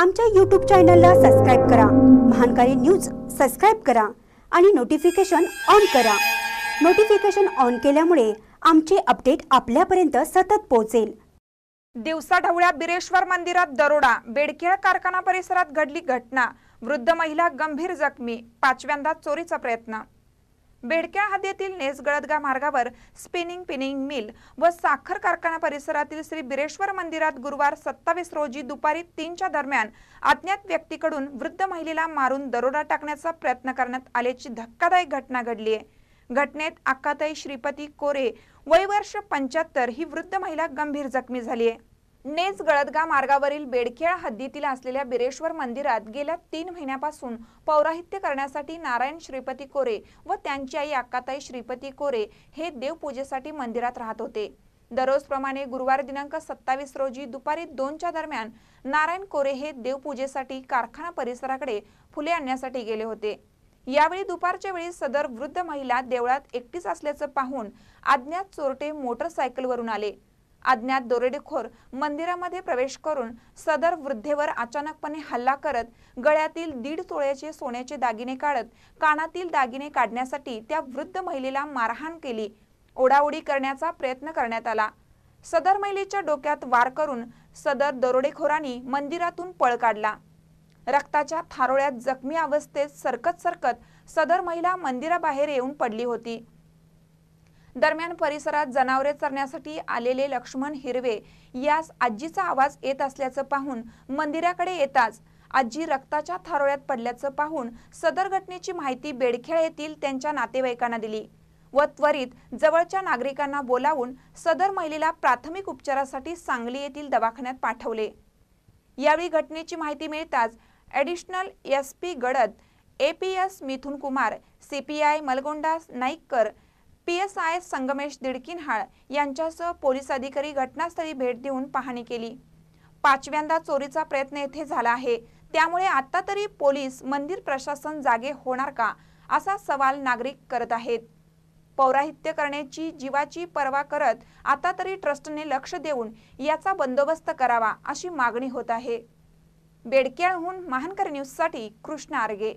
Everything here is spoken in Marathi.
आमच्या यूट्यूब चॅनलला सबस्क्राईब करा महानकारी न्यूज सबस्क्राईब करा आणि नोटिफिकेशन ऑन करा नोटिफिकेशन ऑन केल्यामुळे आमचे अपडेट आपल्यापर्यंत सतत पोहोचेल दिवसाढवळ्या बिरेश्वर मंदिरात दरोडा बेडखेळ कारखाना परिसरात घडली घटना वृद्ध महिला गंभीर जखमी पाचव्यांदा चोरीचा प्रयत्न बेडक्या हद्दीतील नेसगळदगा मार्गावर स्पिनिंग पिनिंग मिल व साखर कारखाना परिसरातील श्री बिरेश्वर मंदिरात गुरुवार सत्तावीस रोजी दुपारी तीनच्या दरम्यान अज्ञात व्यक्तीकडून वृद्ध महिलेला मारून दरोडा टाकण्याचा प्रयत्न करण्यात आल्याची धक्कादायक घटना घडली आहे घटनेत अक्काताई श्रीपती कोरे वय वर्ष पंच्याहत्तर ही वृद्ध महिला गंभीर जखमी झाली आहे नेज गळदगा मार्गावरील बेडखेळ हद्दीतील असलेल्या बिरेश्वर मंदिरात गेल्या तीन महिन्यापासून पौराहित्य करण्यासाठी नारायण श्रीपती कोरे व त्यांची आई अक्काताई श्रीपती कोरे हे देवपूजेसाठी मंदिरात राहत होते दररोजप्रमाणे गुरुवार दिनांक सत्तावीस रोजी दुपारी दोनच्या दरम्यान नारायण कोरे हे देवपूजेसाठी कारखाना परिसराकडे फुले आणण्यासाठी गेले होते यावेळी दुपारच्या वेळी सदर वृद्ध महिला देवळात एकटीच असल्याचं पाहून अज्ञात चोरटे मोटरसायकलवरून आले अज्ञात दोरेडेखोर मंदिरामध्ये प्रवेश करून सदर वृद्धेवर अचानकपणे हल्ला करत गळ्यातील दीड तोळ्याचे सोन्याचे दागिने काढत कानातील दागिने काढण्यासाठी त्या वृद्ध महिलेला मारहाण केली ओढाओढी करण्याचा प्रयत्न करण्यात आला सदर महिलेच्या डोक्यात वार करून सदर दरोडेखोरांनी मंदिरातून पळ काढला रक्ताच्या थारोळ्यात जखमी अवस्थेत सरकत सरकत सदर महिला मंदिराबाहेर येऊन पडली होती दरम्यान परिसरात जनावरे चरण्यासाठी आलेले लक्ष्मण हिरवे यास आजीचा आवाज येत असल्याचं पाहून मंदिराकडे येताच आजी रक्ताच्या थारोळ्यात पडल्याचं पाहून सदर घटनेची माहिती बेडखेळ येथील त्यांच्या नातेवाईकांना दिली व त्वरित जवळच्या नागरिकांना बोलावून सदर महिलेला प्राथमिक उपचारासाठी सांगली येथील दवाखान्यात पाठवले यावेळी घटनेची माहिती मिळताच additional S P Gadad A P S Mithun Kumar C P I Malagonda Naikkar P S I Sangamesh Didkinhal यांच्यासह पोलीस अधिकारी घटनास्थळी भेट देऊन पाहणी केली पाचव्यांदा चोरीचा प्रयत्न येथे झाला आहे त्यामुळे आता तरी पोलीस मंदिर प्रशासन जागे होणार का असा सवाल नागरिक करत आहेत पौराहित्य करण्याची जीवाची पर्वा करत आता तरी ट्रस्टने लक्ष देऊन याचा बंदोबस्त करावा अशी मागणी होत आहे बेडकेळहून महानकर न्यूजसाठी कृष्ण आर्गे